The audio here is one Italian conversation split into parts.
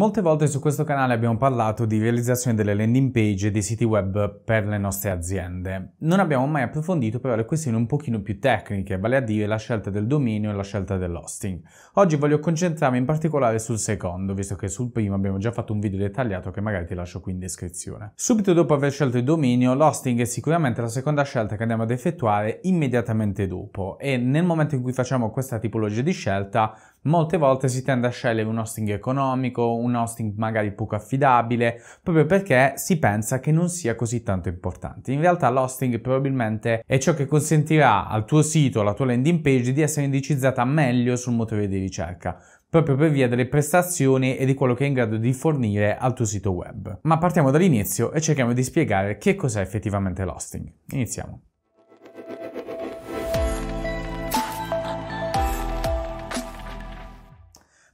Molte volte su questo canale abbiamo parlato di realizzazione delle landing page e dei siti web per le nostre aziende. Non abbiamo mai approfondito però le questioni un pochino più tecniche, vale a dire la scelta del dominio e la scelta dell'hosting. Oggi voglio concentrarmi in particolare sul secondo, visto che sul primo abbiamo già fatto un video dettagliato che magari ti lascio qui in descrizione. Subito dopo aver scelto il dominio, l'hosting è sicuramente la seconda scelta che andiamo ad effettuare immediatamente dopo e nel momento in cui facciamo questa tipologia di scelta Molte volte si tende a scegliere un hosting economico, un hosting magari poco affidabile, proprio perché si pensa che non sia così tanto importante. In realtà l'hosting probabilmente è ciò che consentirà al tuo sito, alla tua landing page di essere indicizzata meglio sul motore di ricerca proprio per via delle prestazioni e di quello che è in grado di fornire al tuo sito web. Ma partiamo dall'inizio e cerchiamo di spiegare che cos'è effettivamente l'hosting. Iniziamo.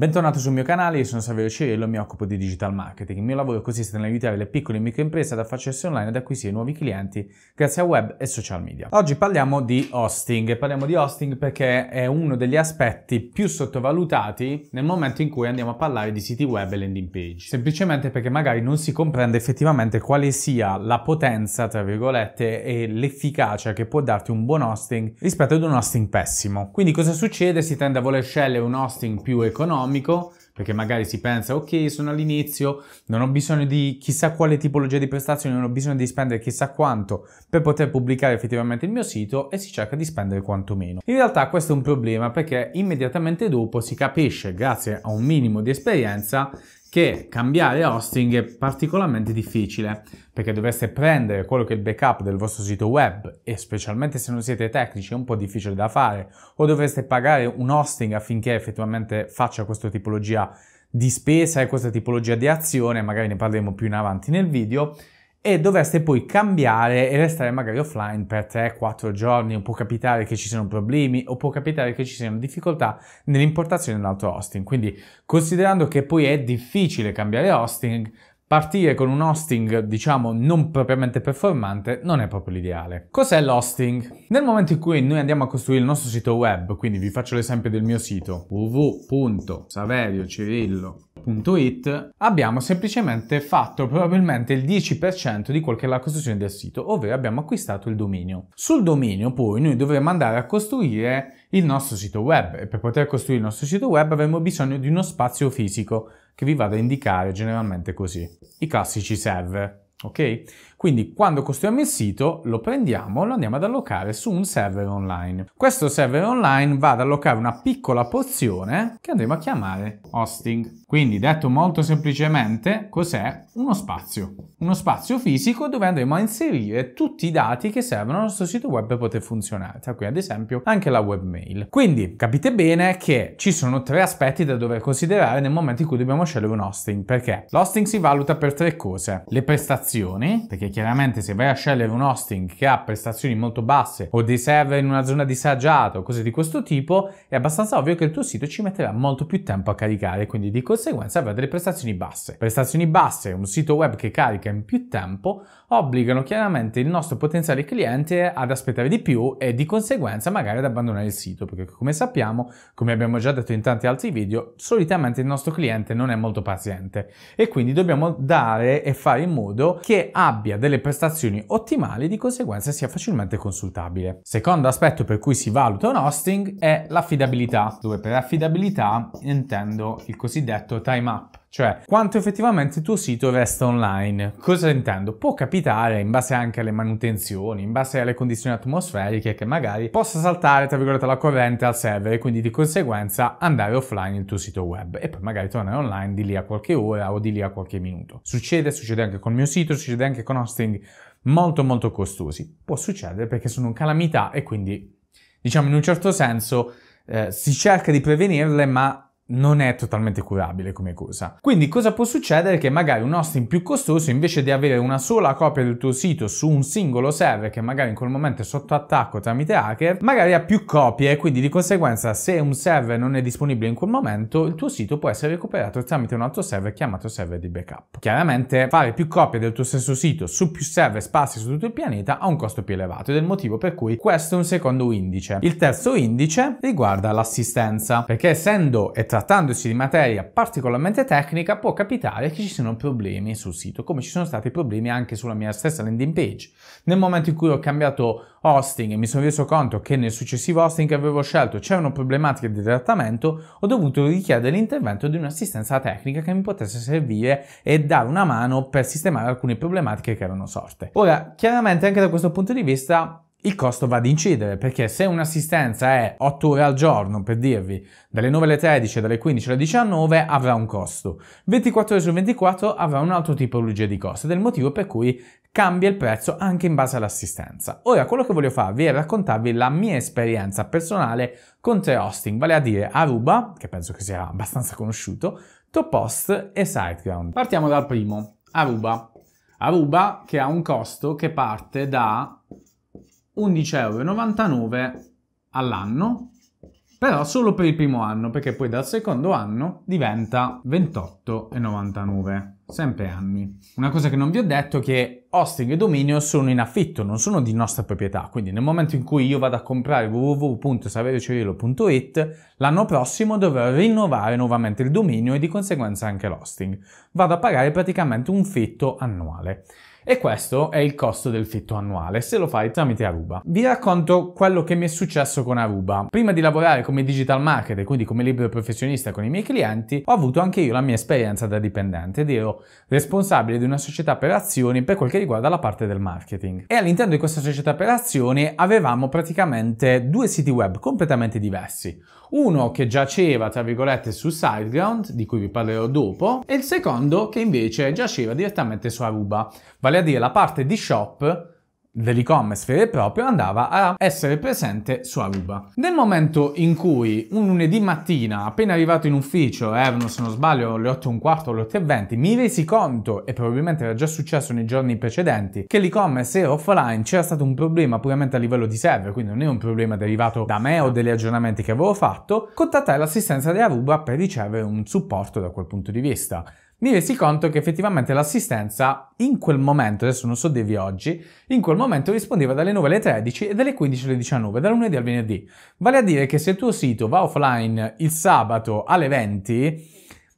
Bentornato sul mio canale, io sono Saverio Cirillo e mi occupo di digital marketing. Il mio lavoro consiste nell'aiutare le piccole e micro imprese ad affacciarsi online e ad acquisire nuovi clienti grazie a web e social media. Oggi parliamo di hosting, parliamo di hosting perché è uno degli aspetti più sottovalutati nel momento in cui andiamo a parlare di siti web e landing page, semplicemente perché magari non si comprende effettivamente quale sia la potenza, tra virgolette, e l'efficacia che può darti un buon hosting rispetto ad un hosting pessimo. Quindi cosa succede? Si tende a voler scegliere un hosting più economico economico, perché magari si pensa, ok, sono all'inizio, non ho bisogno di chissà quale tipologia di prestazioni, non ho bisogno di spendere chissà quanto per poter pubblicare effettivamente il mio sito e si cerca di spendere quantomeno. In realtà questo è un problema perché immediatamente dopo si capisce, grazie a un minimo di esperienza, che cambiare hosting è particolarmente difficile perché dovreste prendere quello che è il backup del vostro sito web e specialmente se non siete tecnici è un po' difficile da fare o dovreste pagare un hosting affinché effettivamente faccia questa tipologia di spesa e questa tipologia di azione, magari ne parleremo più in avanti nel video e dovreste poi cambiare e restare magari offline per 3-4 giorni o può capitare che ci siano problemi o può capitare che ci siano difficoltà nell'importazione dell'altro hosting. Quindi considerando che poi è difficile cambiare hosting, Partire con un hosting, diciamo, non propriamente performante non è proprio l'ideale. Cos'è l'hosting? Nel momento in cui noi andiamo a costruire il nostro sito web, quindi vi faccio l'esempio del mio sito www.saveriocirillo.com www.costruzione.it abbiamo semplicemente fatto probabilmente il 10% di quel che è la costruzione del sito, ovvero abbiamo acquistato il dominio. Sul dominio poi noi dovremo andare a costruire il nostro sito web e per poter costruire il nostro sito web avremo bisogno di uno spazio fisico che vi vado a indicare generalmente così, i classici server. Ok? Quindi quando costruiamo il sito lo prendiamo, lo andiamo ad allocare su un server online. Questo server online va ad allocare una piccola porzione che andremo a chiamare hosting. Quindi detto molto semplicemente, cos'è uno spazio? Uno spazio fisico dove andremo a inserire tutti i dati che servono al nostro sito web per poter funzionare, tra cui ad esempio anche la webmail. Quindi capite bene che ci sono tre aspetti da dover considerare nel momento in cui dobbiamo scegliere un hosting, perché l'hosting si valuta per tre cose: le prestazioni, perché chiaramente se vai a scegliere un hosting che ha prestazioni molto basse o dei server in una zona disagiata o cose di questo tipo, è abbastanza ovvio che il tuo sito ci metterà molto più tempo a caricare, quindi di conseguenza avrà delle prestazioni basse. Prestazioni basse, un sito web che carica in più tempo, obbligano chiaramente il nostro potenziale cliente ad aspettare di più e di conseguenza magari ad abbandonare il sito, perché come sappiamo, come abbiamo già detto in tanti altri video, solitamente il nostro cliente non è molto paziente e quindi dobbiamo dare e fare in modo che abbia delle prestazioni ottimali e di conseguenza sia facilmente consultabile. Secondo aspetto per cui si valuta un hosting è l'affidabilità, dove per affidabilità intendo il cosiddetto time up cioè quanto effettivamente il tuo sito resta online. Cosa intendo? Può capitare, in base anche alle manutenzioni, in base alle condizioni atmosferiche, che magari possa saltare, tra virgolette, la corrente al server e quindi di conseguenza andare offline il tuo sito web e poi magari tornare online di lì a qualche ora o di lì a qualche minuto. Succede, succede anche con il mio sito, succede anche con hosting molto molto costosi. Può succedere perché sono calamità e quindi, diciamo in un certo senso, eh, si cerca di prevenirle ma non è totalmente curabile come cosa. Quindi cosa può succedere? Che magari un hosting più costoso, invece di avere una sola copia del tuo sito su un singolo server che magari in quel momento è sotto attacco tramite hacker, magari ha più copie, quindi di conseguenza se un server non è disponibile in quel momento, il tuo sito può essere recuperato tramite un altro server chiamato server di backup. Chiaramente fare più copie del tuo stesso sito su più server sparsi su tutto il pianeta ha un costo più elevato ed è il motivo per cui questo è un secondo indice. Il terzo indice riguarda l'assistenza, perché essendo e tra trattandosi di materia particolarmente tecnica, può capitare che ci siano problemi sul sito, come ci sono stati problemi anche sulla mia stessa landing page. Nel momento in cui ho cambiato hosting e mi sono reso conto che nel successivo hosting che avevo scelto c'erano problematiche di trattamento, ho dovuto richiedere l'intervento di un'assistenza tecnica che mi potesse servire e dare una mano per sistemare alcune problematiche che erano sorte. Ora, chiaramente anche da questo punto di vista il costo va ad incidere perché se un'assistenza è 8 ore al giorno, per dirvi, dalle 9 alle 13, dalle 15 alle 19, avrà un costo. 24 ore su 24 avrà un altro tipologia di costo ed è il motivo per cui cambia il prezzo anche in base all'assistenza. Ora, quello che voglio farvi è raccontarvi la mia esperienza personale con tre hosting, vale a dire Aruba, che penso che sia abbastanza conosciuto, Top Host e SiteGround. Partiamo dal primo, Aruba. Aruba che ha un costo che parte da 11,99€ all'anno, però solo per il primo anno, perché poi dal secondo anno diventa 28,99€, sempre anni. Una cosa che non vi ho detto è che hosting e dominio sono in affitto, non sono di nostra proprietà, quindi nel momento in cui io vado a comprare www.saveriocerilo.it, l'anno prossimo dovrò rinnovare nuovamente il dominio e di conseguenza anche l'hosting. Vado a pagare praticamente un fitto annuale. E questo è il costo del fitto annuale se lo fai tramite Aruba. Vi racconto quello che mi è successo con Aruba. Prima di lavorare come digital marketer, quindi come libero professionista con i miei clienti, ho avuto anche io la mia esperienza da dipendente ed ero responsabile di una società per azioni per quel che riguarda la parte del marketing. E all'interno di questa società per azioni avevamo praticamente due siti web completamente diversi. Uno che giaceva, tra virgolette, su Sideground, di cui vi parlerò dopo, e il secondo che invece giaceva direttamente su Aruba. Vale vale a dire la parte di shop dell'e-commerce vero e proprio andava a essere presente su Aruba. Nel momento in cui un lunedì mattina, appena arrivato in ufficio, erano eh, se non sbaglio le 8 e un quarto o le 8 e 20, mi resi conto, e probabilmente era già successo nei giorni precedenti, che l'e-commerce era offline, c'era stato un problema puramente a livello di server, quindi non è un problema derivato da me o degli aggiornamenti che avevo fatto, contattai l'assistenza di Aruba per ricevere un supporto da quel punto di vista mi resi conto che effettivamente l'assistenza in quel momento, adesso non so dirvi oggi, in quel momento rispondeva dalle 9 alle 13 e dalle 15 alle 19, dal lunedì al venerdì. Vale a dire che se il tuo sito va offline il sabato alle 20,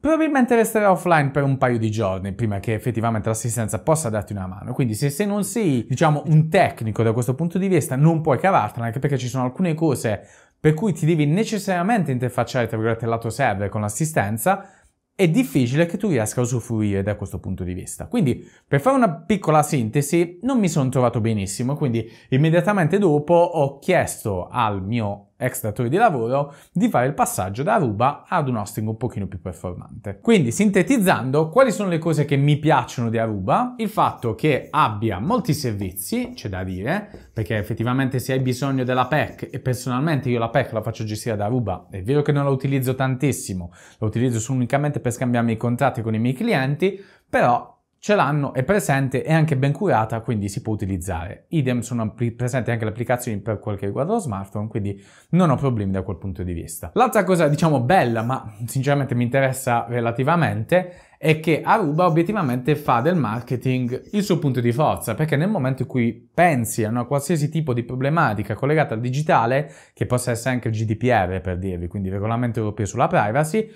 probabilmente resterà offline per un paio di giorni prima che effettivamente l'assistenza possa darti una mano. Quindi se, se, non sei, diciamo, un tecnico da questo punto di vista, non puoi cavartela, anche perché ci sono alcune cose per cui ti devi necessariamente interfacciare, tra virgolette, lato server con l'assistenza, è difficile che tu riesca a usufruire da questo punto di vista. Quindi, per fare una piccola sintesi, non mi sono trovato benissimo, quindi immediatamente dopo ho chiesto al mio ex datore di lavoro, di fare il passaggio da Aruba ad un hosting un pochino più performante. Quindi sintetizzando, quali sono le cose che mi piacciono di Aruba? Il fatto che abbia molti servizi, c'è da dire, perché effettivamente se hai bisogno della PEC e personalmente io la PEC la faccio gestire da Aruba, è vero che non la utilizzo tantissimo, la utilizzo unicamente per scambiarmi i contratti con i miei clienti, però ce l'hanno, è presente, è anche ben curata, quindi si può utilizzare. Idem sono presenti anche le applicazioni per quel che riguarda lo smartphone, quindi non ho problemi da quel punto di vista. L'altra cosa, diciamo, bella, ma sinceramente mi interessa relativamente, è che Aruba obiettivamente fa del marketing il suo punto di forza, perché nel momento in cui pensi a una qualsiasi tipo di problematica collegata al digitale, che possa essere anche il GDPR per dirvi, quindi il regolamento europeo sulla privacy,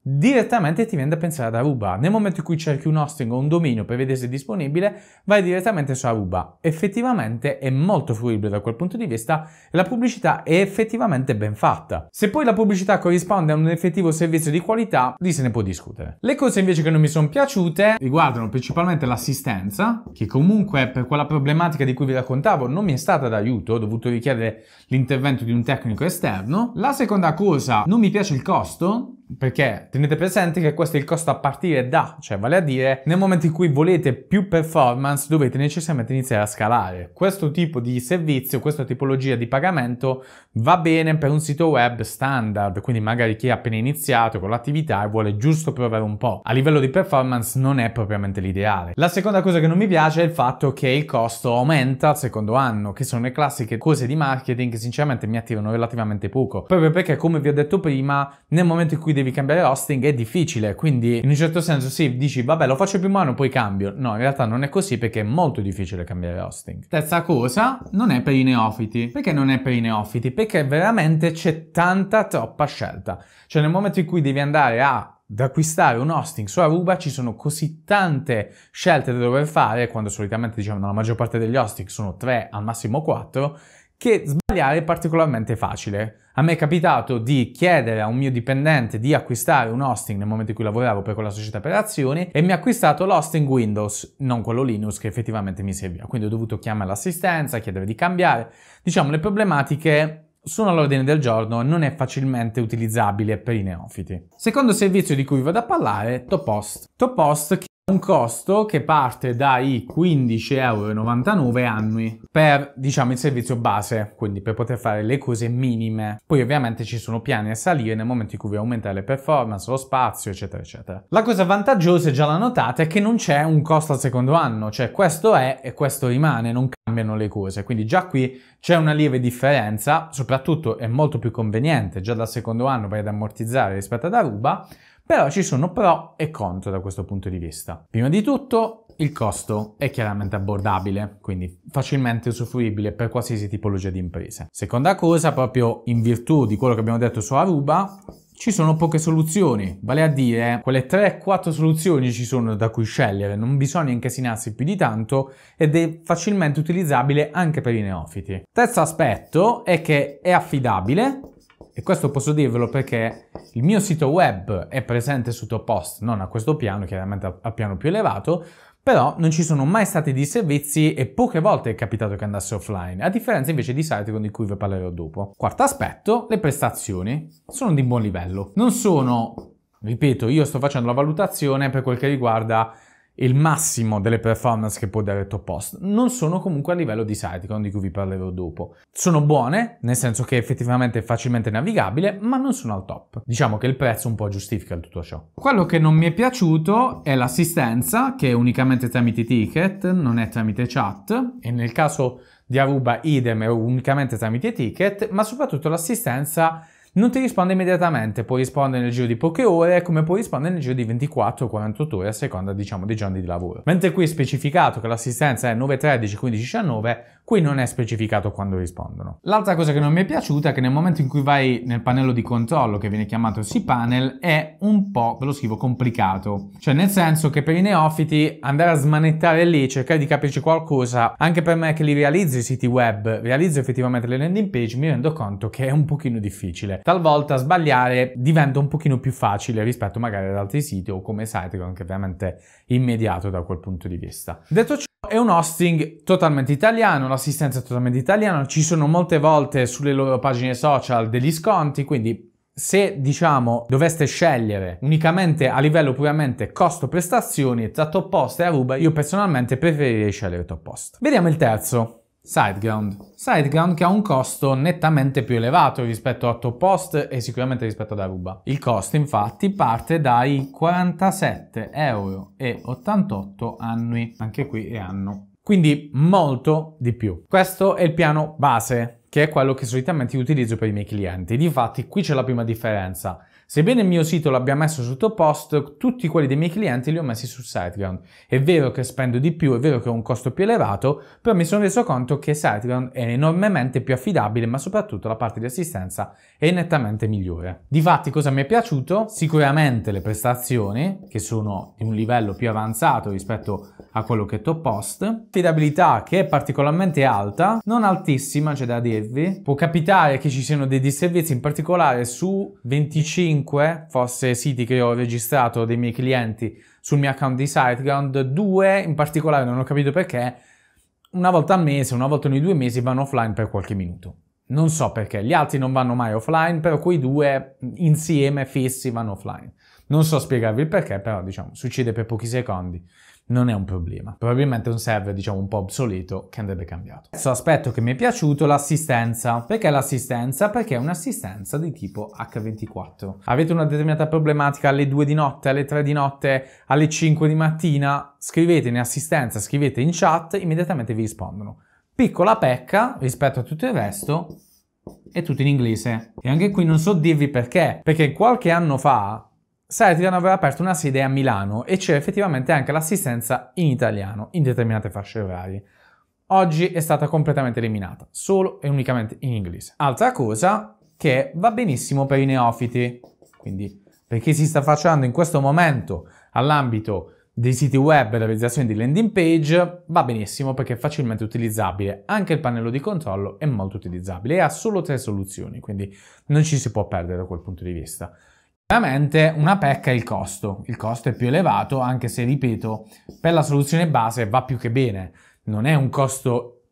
direttamente ti viene da pensare ad Aruba. Nel momento in cui cerchi un hosting o un dominio per vedere se è disponibile, vai direttamente su Aruba. Effettivamente è molto fruibile da quel punto di vista e la pubblicità è effettivamente ben fatta. Se poi la pubblicità corrisponde a un effettivo servizio di qualità, lì se ne può discutere. Le cose invece che non mi sono piaciute riguardano principalmente l'assistenza, che comunque per quella problematica di cui vi raccontavo non mi è stata d'aiuto, ho dovuto richiedere l'intervento di un tecnico esterno. La seconda cosa, non mi piace il costo, perché tenete presente che questo è il costo a partire da, cioè vale a dire nel momento in cui volete più performance dovete necessariamente iniziare a scalare. Questo tipo di servizio, questa tipologia di pagamento va bene per un sito web standard, quindi magari chi ha appena iniziato con l'attività e vuole giusto provare un po'. A livello di performance non è propriamente l'ideale. La seconda cosa che non mi piace è il fatto che il costo aumenta al secondo anno, che sono le classiche cose di marketing che sinceramente mi attivano relativamente poco, proprio perché come vi ho detto prima, nel momento in cui devi cambiare l'hosting è difficile, quindi in un certo senso sì, dici vabbè lo faccio più mano poi cambio. No, in realtà non è così perché è molto difficile cambiare hosting. Terza cosa, non è per i neofiti. Perché non è per i neofiti? Perché veramente c'è tanta troppa scelta. Cioè nel momento in cui devi andare a da acquistare un hosting su Aruba ci sono così tante scelte da dover fare, quando solitamente diciamo la maggior parte degli hosting sono 3 al massimo 4, che sbagliare è particolarmente facile. A me è capitato di chiedere a un mio dipendente di acquistare un hosting nel momento in cui lavoravo per quella società per azioni e mi ha acquistato l'hosting Windows, non quello Linux che effettivamente mi serviva. Quindi ho dovuto chiamare l'assistenza, chiedere di cambiare. Diciamo, le problematiche sono all'ordine del giorno e non è facilmente utilizzabile per i neofiti. Secondo servizio di cui vado a parlare, Topost. Topost un costo che parte dai 15,99 euro annui per diciamo il servizio base, quindi per poter fare le cose minime. Poi ovviamente ci sono piani a salire nel momento in cui vi aumenta le performance, lo spazio, eccetera, eccetera. La cosa vantaggiosa, già la notate, è che non c'è un costo al secondo anno, cioè questo è e questo rimane, non cambiano le cose. Quindi già qui c'è una lieve differenza, soprattutto è molto più conveniente, già dal secondo anno vai ad ammortizzare rispetto ad Aruba, però ci sono pro e contro da questo punto di vista. Prima di tutto il costo è chiaramente abbordabile, quindi facilmente usufruibile per qualsiasi tipologia di imprese. Seconda cosa, proprio in virtù di quello che abbiamo detto su Aruba, ci sono poche soluzioni, vale a dire quelle 3-4 soluzioni ci sono da cui scegliere, non bisogna incasinarsi più di tanto ed è facilmente utilizzabile anche per i neofiti. Terzo aspetto è che è affidabile e questo posso dirvelo perché il mio sito web è presente su Topost, non a questo piano, chiaramente al piano più elevato, però non ci sono mai stati dei servizi e poche volte è capitato che andasse offline, a differenza invece di Siteground di cui vi parlerò dopo. Quarto aspetto, le prestazioni sono di buon livello. Non sono, ripeto, io sto facendo la valutazione per quel che riguarda il massimo delle performance che può dare il tuo post, non sono comunque a livello di Siteground di cui vi parlerò dopo. Sono buone, nel senso che effettivamente è facilmente navigabile, ma non sono al top. Diciamo che il prezzo un po' giustifica tutto ciò. Quello che non mi è piaciuto è l'assistenza, che è unicamente tramite ticket, non è tramite chat, e nel caso di Aruba idem è unicamente tramite ticket, ma soprattutto l'assistenza non ti risponde immediatamente, può rispondere nel giro di poche ore, come può rispondere nel giro di 24 o 48 ore a seconda, diciamo, dei giorni di lavoro. Mentre qui è specificato che l'assistenza è 913 1519, Qui non è specificato quando rispondono. L'altra cosa che non mi è piaciuta è che nel momento in cui vai nel pannello di controllo che viene chiamato cPanel è un po', ve lo scrivo, complicato. Cioè nel senso che per i neofiti andare a smanettare lì, cercare di capirci qualcosa, anche per me che li realizzo i siti web, realizzo effettivamente le landing page, mi rendo conto che è un pochino difficile. Talvolta sbagliare diventa un pochino più facile rispetto magari ad altri siti o come site che è anche veramente immediato da quel punto di vista. Detto ciò è un hosting totalmente italiano, l'assistenza è totalmente italiana, ci sono molte volte sulle loro pagine social degli sconti, quindi se diciamo doveste scegliere unicamente a livello puramente costo prestazioni tra Top Post e Aruba, io personalmente preferirei scegliere Top Post. Vediamo il terzo. Sideground. Sideground che ha un costo nettamente più elevato rispetto a Top Post e sicuramente rispetto ad Aruba. Il costo infatti parte dai 47,88 euro annui, anche qui è anno. Quindi molto di più. Questo è il piano base, che è quello che solitamente utilizzo per i miei clienti. Difatti qui c'è la prima differenza. Sebbene il mio sito l'abbia messo sotto post, tutti quelli dei miei clienti li ho messi su SiteGround. È vero che spendo di più, è vero che ho un costo più elevato, però mi sono reso conto che SiteGround è enormemente più affidabile, ma soprattutto la parte di assistenza è nettamente migliore. Difatti cosa mi è piaciuto? Sicuramente le prestazioni, che sono di un livello più avanzato rispetto a quello che è top post, affidabilità che è particolarmente alta, non altissima c'è da dirvi, può capitare che ci siano dei disservizi in particolare su 25 5 forse siti che ho registrato dei miei clienti sul mio account di SiteGround, due in particolare non ho capito perché, una volta al mese, una volta ogni due mesi vanno offline per qualche minuto. Non so perché, gli altri non vanno mai offline, però quei due insieme fissi vanno offline. Non so spiegarvi il perché, però diciamo, succede per pochi secondi non è un problema. Probabilmente è un server, diciamo, un po' obsoleto che andrebbe cambiato. Terzo aspetto che mi è piaciuto, l'assistenza. Perché l'assistenza? Perché è un'assistenza di tipo H24. Avete una determinata problematica alle 2 di notte, alle 3 di notte, alle 5 di mattina? Scrivete in assistenza, scrivete in chat, immediatamente vi rispondono. Piccola pecca rispetto a tutto il resto, è tutto in inglese. E anche qui non so dirvi perché, perché qualche anno fa Celtian aveva aperto una sede a Milano e c'è effettivamente anche l'assistenza in italiano in determinate fasce orarie. Oggi è stata completamente eliminata, solo e unicamente in inglese. Altra cosa che va benissimo per i neofiti, quindi per chi si sta facendo in questo momento all'ambito dei siti web e la realizzazione di landing page va benissimo perché è facilmente utilizzabile, anche il pannello di controllo è molto utilizzabile e ha solo tre soluzioni, quindi non ci si può perdere da quel punto di vista. Veramente una pecca è il costo, il costo è più elevato anche se, ripeto, per la soluzione base va più che bene, non è un costo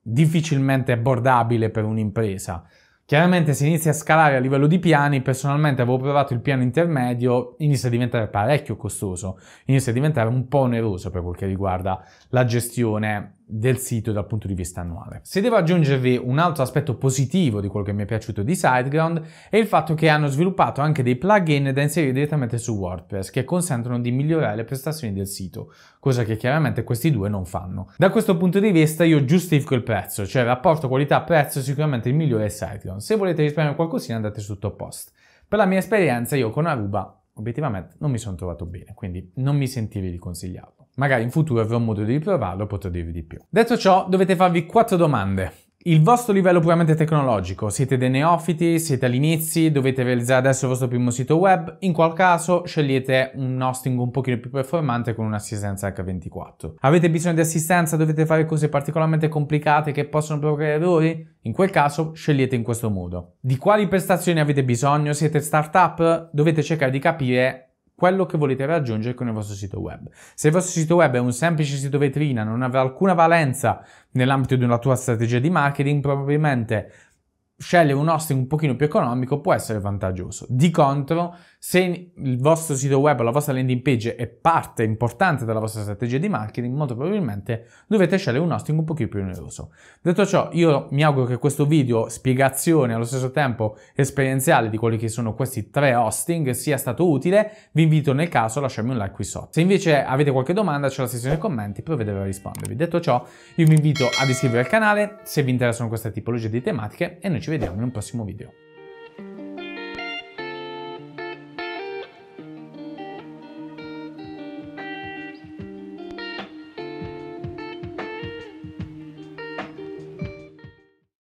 difficilmente abbordabile per un'impresa. Chiaramente se inizi a scalare a livello di piani, personalmente avevo provato il piano intermedio, inizia a diventare parecchio costoso, inizia a diventare un po' oneroso per quel che riguarda la gestione del sito dal punto di vista annuale. Se devo aggiungervi un altro aspetto positivo di quello che mi è piaciuto di Sideground è il fatto che hanno sviluppato anche dei plugin da inserire direttamente su WordPress che consentono di migliorare le prestazioni del sito, cosa che chiaramente questi due non fanno. Da questo punto di vista io giustifico il prezzo, cioè il rapporto qualità-prezzo è sicuramente il migliore è Sideground. Se volete risparmiare qualcosina andate su Top Post. Per la mia esperienza io con Aruba obiettivamente non mi sono trovato bene, quindi non mi sentirei di consigliarlo. Magari in futuro avrò modo di riprovarlo potrò dirvi di più. Detto ciò, dovete farvi quattro domande. Il vostro livello puramente tecnologico, siete dei neofiti, siete all'inizio, dovete realizzare adesso il vostro primo sito web, in qual caso scegliete un hosting un pochino più performante con un'assistenza H24. Avete bisogno di assistenza, dovete fare cose particolarmente complicate che possono provocare errori? In quel caso scegliete in questo modo. Di quali prestazioni avete bisogno? Siete startup? Dovete cercare di capire quello che volete raggiungere con il vostro sito web. Se il vostro sito web è un semplice sito vetrina, non avrà alcuna valenza nell'ambito di una tua strategia di marketing, probabilmente scegliere un hosting un pochino più economico può essere vantaggioso. Di contro, se il vostro sito web o la vostra landing page è parte importante della vostra strategia di marketing, molto probabilmente dovete scegliere un hosting un pochino più oneroso. Detto ciò, io mi auguro che questo video, spiegazione allo stesso tempo esperienziale di quelli che sono questi tre hosting, sia stato utile. Vi invito nel caso a lasciarmi un like qui sotto. Se invece avete qualche domanda, c'è la sezione commenti, provvederò a rispondervi. Detto ciò, io vi invito ad iscrivervi al canale se vi interessano queste tipologie di tematiche e noi ci vediamo vediamo in un prossimo video.